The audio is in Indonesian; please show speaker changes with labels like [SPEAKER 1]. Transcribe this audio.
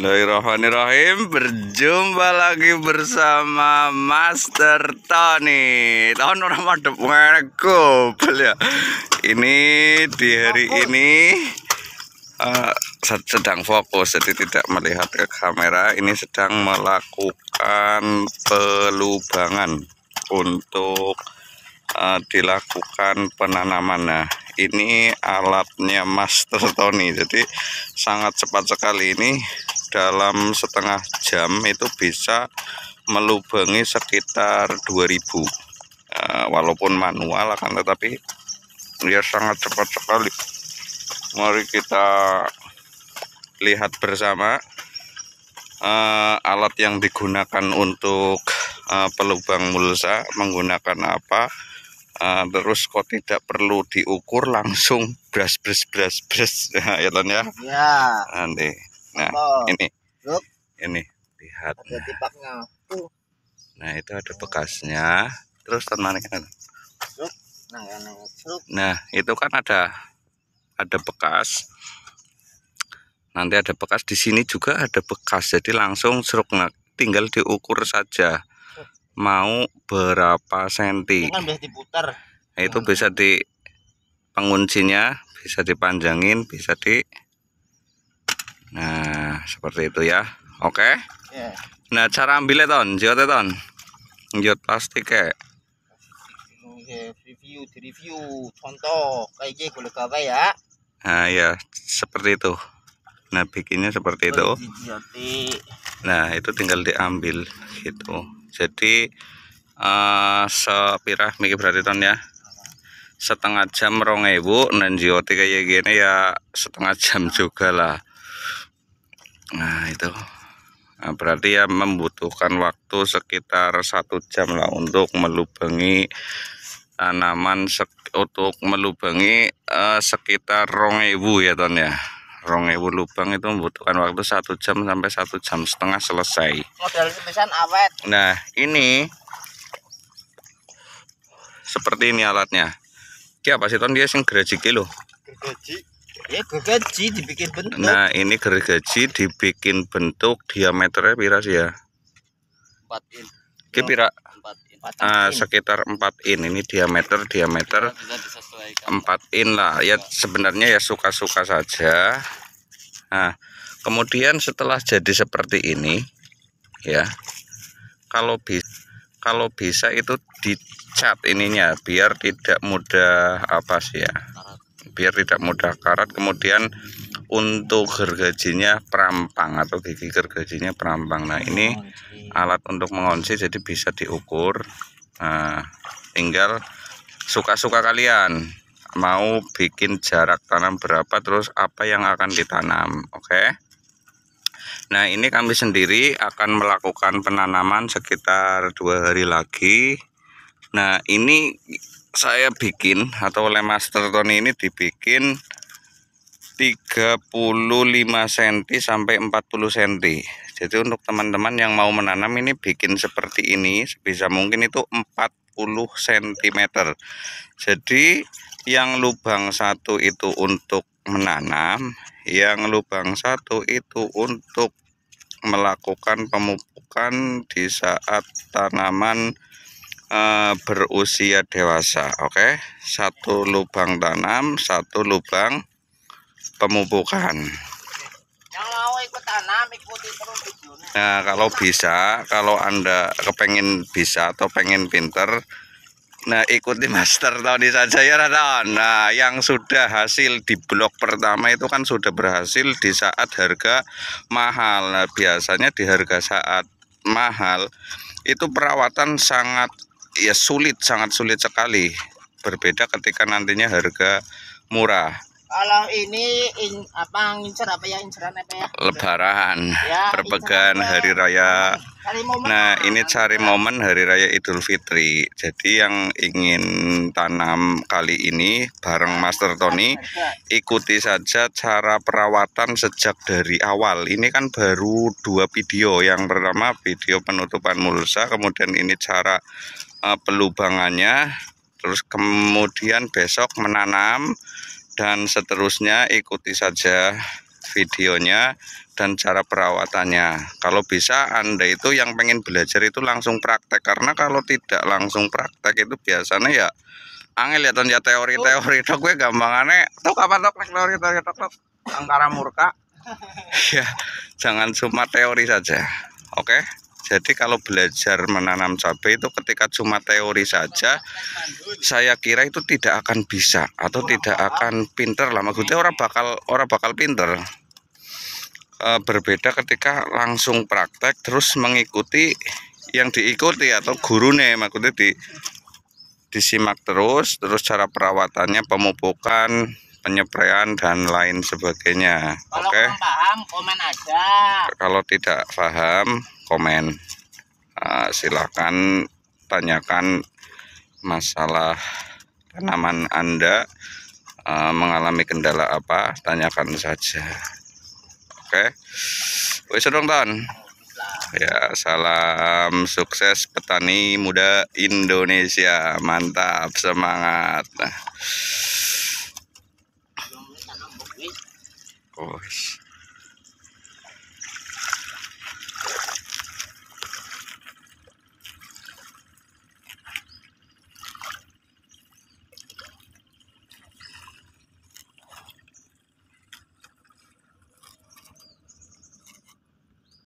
[SPEAKER 1] Bismillahirrahmanirrahim Berjumpa lagi bersama Master Tony Tahun orang madep ya Ini di hari ini uh, Sedang fokus Jadi tidak melihat ke kamera Ini sedang melakukan Pelubangan Untuk uh, Dilakukan penanaman Nah ini alatnya Master Tony jadi sangat cepat sekali ini dalam setengah jam itu bisa melubangi sekitar 2000 eh, walaupun manual akan tetapi dia sangat cepat sekali mari kita lihat bersama eh, alat yang digunakan untuk eh, pelubang mulsa menggunakan apa terus kok tidak perlu diukur langsung bras bras bras bras ya ya, ya, ya. nanti nah oh. ini ini lihat ada nah. tipaknya tuh nah itu ada bekasnya terus teman-teman nah, nah, itu kan ada ada bekas nanti ada bekas di sini juga ada bekas jadi langsung seruk tinggal diukur saja mau berapa senti kan bisa diputar nah, itu bisa di penguncinya bisa dipanjangin bisa di Nah, seperti itu ya. Oke. Okay? Ya. Yeah. Nah, cara ambilnya ton, jiotnya ton. Jiot plastik kayak. review, review, contoh kayak gini boleh gawe ya. Nah, ya, seperti itu. Nah, bikinnya seperti itu. Nah, itu tinggal diambil gitu. Jadi uh, sepirah mikir berarti ton ya setengah jam rong ibu, nan jioti kayak gini ya setengah jam juga lah nah itu nah, berarti ya membutuhkan waktu sekitar satu jam lah untuk melubangi tanaman eh, untuk melubangi uh, sekitar rongewu ya ton ya rongewu lubang itu membutuhkan waktu satu jam sampai satu jam setengah selesai model awet nah ini seperti ini alatnya Ki apa sih ton dia sing gerejiki loh. Gerejiki. Ya gergaji dibikin bentuk. Nah, ini gergaji dibikin bentuk diameternya pira sih ya? 4 in. Ki pira? 4 in. Uh, sekitar 4 in ini diameter diameter 4 in lah. Ya iya. sebenarnya ya suka-suka saja. Nah, kemudian setelah jadi seperti ini ya. Kalau bisa kalau bisa itu dicat ininya biar tidak mudah apa sih ya? biar tidak mudah karat kemudian untuk gergajinya perampang atau gigi gergajinya perampang nah ini alat untuk mengonsi jadi bisa diukur nah tinggal suka-suka kalian mau bikin jarak tanam berapa terus apa yang akan ditanam oke okay? Nah ini kami sendiri akan melakukan penanaman sekitar dua hari lagi Nah ini saya bikin atau oleh Master Tony ini dibikin 35 cm sampai 40 cm jadi untuk teman-teman yang mau menanam ini bikin seperti ini sebisa mungkin itu 40 cm jadi yang lubang satu itu untuk menanam yang lubang satu itu untuk melakukan pemupukan di saat tanaman Eh, berusia dewasa oke okay? satu lubang tanam satu lubang pemupukan yang mau ikut tanam ikuti terus nah kalau bisa kalau anda kepengen bisa atau pengen pinter Nah ikuti master Tony saja ya Raton Nah yang sudah hasil di blok pertama itu kan sudah berhasil di saat harga mahal Nah biasanya di harga saat mahal itu perawatan sangat ya sulit sangat sulit sekali berbeda ketika nantinya harga murah kalau ini in, apa ngincer apa ya inceran apa ya lebaran ya, perpegan hari raya momen, nah ini cari momen hari raya idul fitri jadi yang ingin tanam kali ini bareng master Tony ikuti saja cara perawatan sejak dari awal ini kan baru dua video yang pertama video penutupan mulsa kemudian ini cara Eh, pelubangannya terus kemudian besok menanam dan seterusnya ikuti saja videonya dan cara perawatannya kalau bisa anda itu yang pengen belajar itu langsung praktek karena kalau tidak langsung praktek itu biasanya ya angel ya ya teori-teori oh. tok gue aneh. Tuh apa dok? teori teori dok? tok angkara murka ya jangan cuma teori saja oke okay? Jadi kalau belajar menanam cabai itu ketika cuma teori saja, saya kira itu tidak akan bisa atau tidak akan pinter lah. Maksudnya orang bakal orang bakal pinter. E, berbeda ketika langsung praktek terus mengikuti yang diikuti atau gurunya maksudnya di disimak terus terus cara perawatannya pemupukan penyepraian dan lain sebagainya kalau oke paham komen aja kalau tidak paham komen uh, ah, silahkan tanyakan masalah tanaman anda uh, mengalami kendala apa tanyakan saja oke okay? wis dong tan Ya, salam sukses petani muda Indonesia. Mantap, semangat. Nossa.